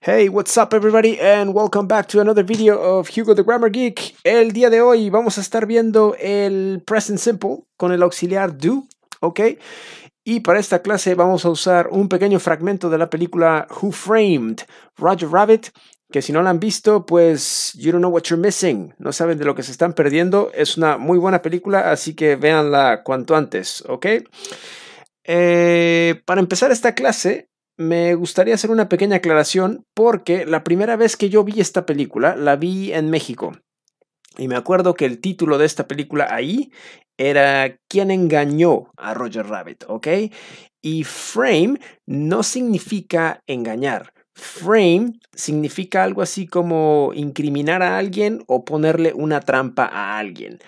Hey, what's up everybody and welcome back to another video of Hugo the Grammar Geek. El día de hoy vamos a estar viendo el present simple con el auxiliar do, ¿ok? Y para esta clase vamos a usar un pequeño fragmento de la película Who Framed Roger Rabbit, que si no la han visto, pues you don't know what you're missing. No saben de lo que se están perdiendo. Es una muy buena película, así que véanla cuanto antes, ¿ok? Eh, para empezar esta clase, me gustaría hacer una pequeña aclaración porque la primera vez que yo vi esta película la vi en México. Y me acuerdo que el título de esta película ahí era ¿Quién engañó a Roger Rabbit? ¿Ok? Y frame no significa engañar. Frame significa algo así como incriminar a alguien o ponerle una trampa a alguien.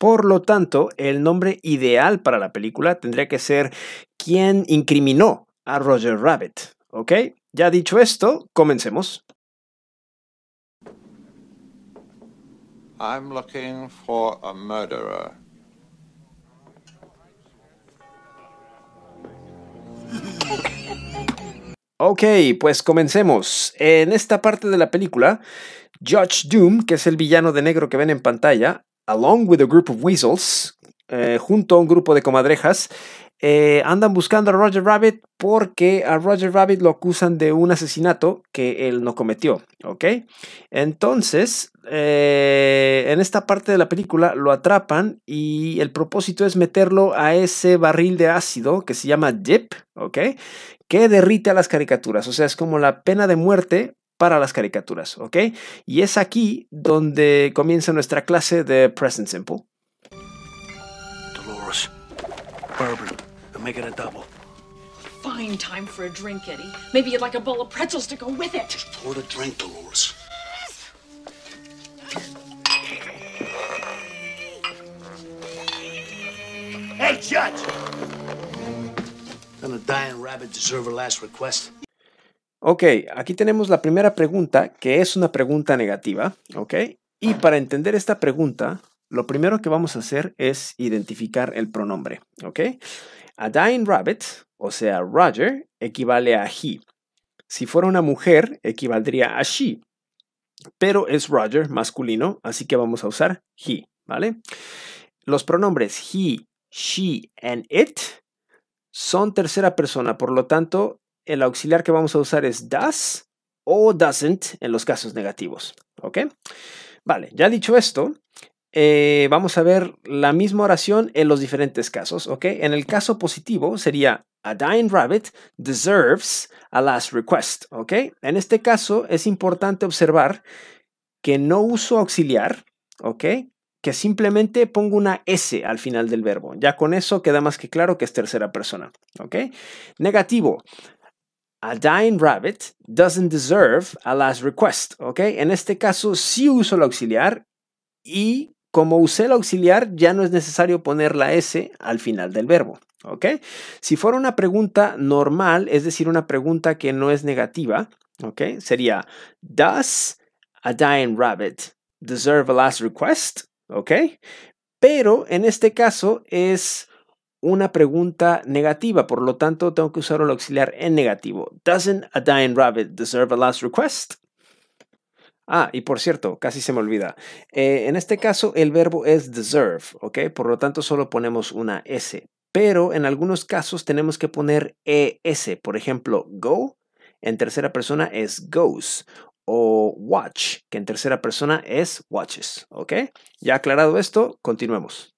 Por lo tanto, el nombre ideal para la película tendría que ser ¿Quién incriminó a Roger Rabbit? ¿Ok? Ya dicho esto, comencemos. Ok, pues comencemos. En esta parte de la película, Judge Doom, que es el villano de negro que ven en pantalla, along with a group of weasels, eh, junto a un grupo de comadrejas, eh, andan buscando a Roger Rabbit porque a Roger Rabbit lo acusan de un asesinato que él no cometió, ¿ok? Entonces, eh, en esta parte de la película lo atrapan y el propósito es meterlo a ese barril de ácido que se llama Dip, ¿ok? Que derrite a las caricaturas, o sea, es como la pena de muerte para las caricaturas, ¿ok? Y es aquí donde comienza nuestra clase de Present Simple. Dolores, bourbon, make it a double. Fine time for a drink, Eddie. Maybe you'd like a bowl of pretzels to go with it. Just pour the drink, Dolores. Hey, Judge! Doesn't a dying rabbit deserve a last request? Ok, aquí tenemos la primera pregunta, que es una pregunta negativa, ¿ok? Y para entender esta pregunta, lo primero que vamos a hacer es identificar el pronombre, ¿ok? A dying rabbit, o sea, Roger, equivale a he. Si fuera una mujer, equivaldría a she. Pero es Roger masculino, así que vamos a usar he, ¿vale? Los pronombres he, she and it son tercera persona, por lo tanto, el auxiliar que vamos a usar es does o doesn't en los casos negativos. ¿Ok? Vale, ya dicho esto, eh, vamos a ver la misma oración en los diferentes casos, ¿ok? En el caso positivo sería a dying rabbit deserves a last request, ¿ok? En este caso es importante observar que no uso auxiliar, ¿ok? Que simplemente pongo una S al final del verbo. Ya con eso queda más que claro que es tercera persona, ¿ok? Negativo, a dying rabbit doesn't deserve a last request, ¿ok? En este caso sí uso el auxiliar y como usé el auxiliar ya no es necesario poner la S al final del verbo, ¿ok? Si fuera una pregunta normal, es decir, una pregunta que no es negativa, ¿ok? Sería, ¿does a dying rabbit deserve a last request? ¿Ok? Pero en este caso es una pregunta negativa, por lo tanto tengo que usar el auxiliar en negativo. ¿Doesn't a dying rabbit deserve a last request? Ah, y por cierto, casi se me olvida. Eh, en este caso, el verbo es deserve, ¿ok? Por lo tanto, solo ponemos una S. Pero en algunos casos tenemos que poner ES. Por ejemplo, go en tercera persona es goes. O watch, que en tercera persona es watches, ¿ok? Ya aclarado esto, continuemos.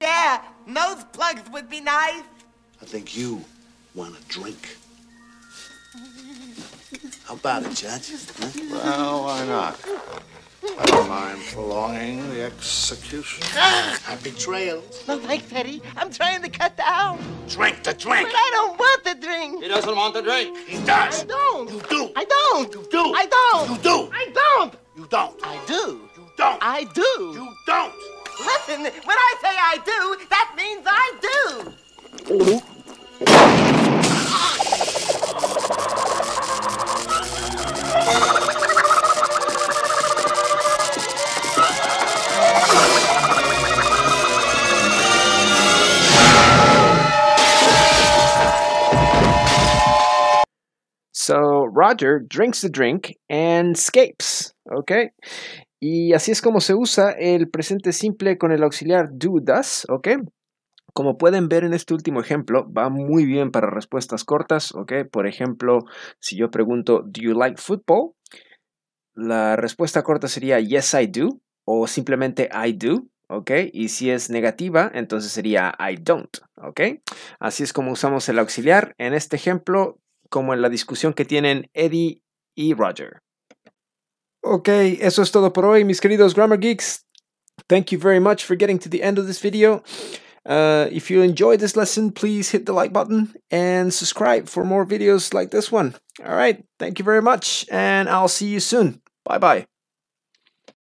Yeah, nose plugs would be nice. I think you want a drink. How about it, Judge? Well, why not? I don't mind prolonging the execution. Ah, a betrayal. No thanks, Teddy. I'm trying to cut down. Drink the drink. But I don't want the drink. He doesn't want the drink. He does. I don't. You do. I don't. You do. I don't. You do. I don't. You don't. I do. You don't. I do nothing. When I say I do, that means I do. So Roger drinks the drink and escapes. Okay. Y así es como se usa el presente simple con el auxiliar do, does, ¿ok? Como pueden ver en este último ejemplo, va muy bien para respuestas cortas, ¿ok? Por ejemplo, si yo pregunto, ¿do you like football? La respuesta corta sería yes, I do, o simplemente I do, ¿ok? Y si es negativa, entonces sería I don't, ¿ok? Así es como usamos el auxiliar en este ejemplo, como en la discusión que tienen Eddie y Roger. Ok, eso es todo por hoy, mis queridos Grammar Geeks. Thank you very much for getting to the end of this video. Uh, if you enjoyed this lesson, please hit the like button and subscribe for more videos like this one. All right, thank you very much, and I'll see you soon. Bye-bye.